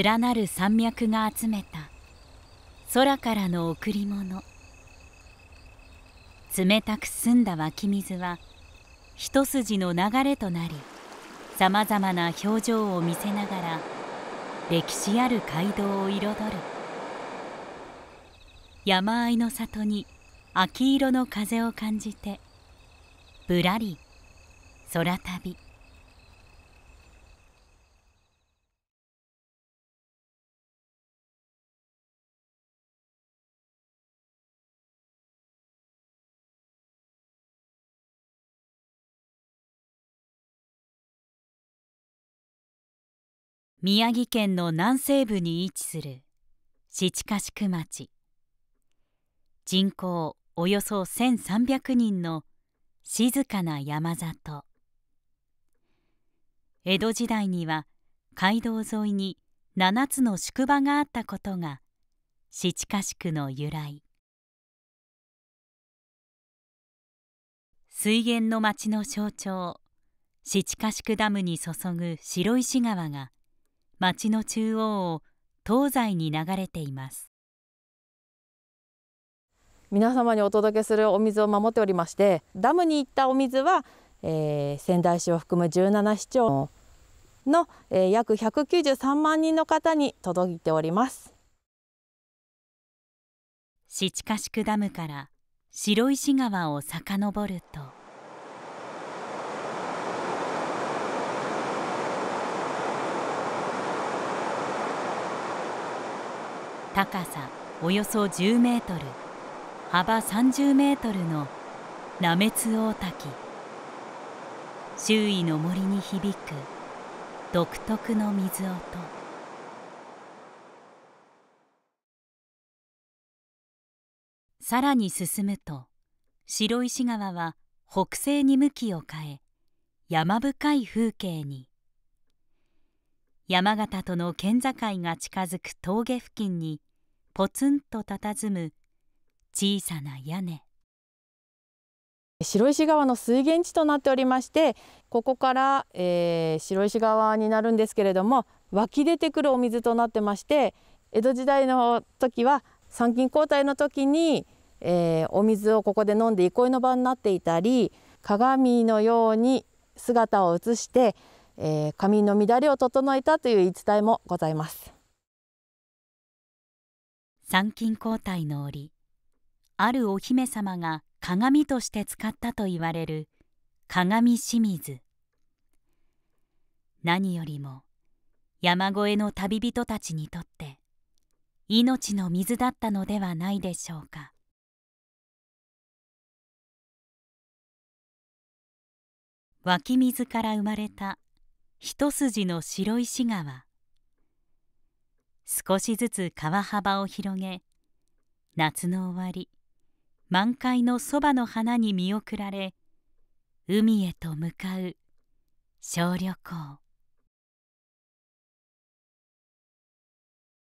連なる山脈が集めた空からの贈り物冷たく澄んだ湧き水は一筋の流れとなりさまざまな表情を見せながら歴史ある街道を彩る山あいの里に秋色の風を感じてぶらり空旅宮城県の南西部に位置する七ヶ宿町人口およそ1,300人の静かな山里江戸時代には街道沿いに7つの宿場があったことが七ヶ宿の由来水源の町の象徴七ヶ宿ダムに注ぐ白石川が町の中央を東西に流れています皆様にお届けするお水を守っておりましてダムに行ったお水は、えー、仙台市を含む17市町の、えー、約193万人の方に届いております七ヶ宿ダムから白石川を遡ると。高さおよそ10メートル幅30メートルの鍋津大滝周囲の森に響く独特の水音さらに進むと白石川は北西に向きを変え山深い風景に山形との県境が近づく峠付近にポツンと佇む小さな屋根白石川の水源地となっておりましてここから、えー、白石川になるんですけれども湧き出てくるお水となってまして江戸時代の時は参勤交代の時に、えー、お水をここで飲んで憩いの場になっていたり鏡のように姿を映して、えー、髪の乱れを整えたという言い伝えもございます。参勤交代の折あるお姫様が鏡として使ったといわれる鏡清水何よりも山越えの旅人たちにとって命の水だったのではないでしょうか。湧き水から生まれた一筋の白石川少しずつ川幅を広げ夏の終わり満開のそばの花に見送られ海へと向かう小旅行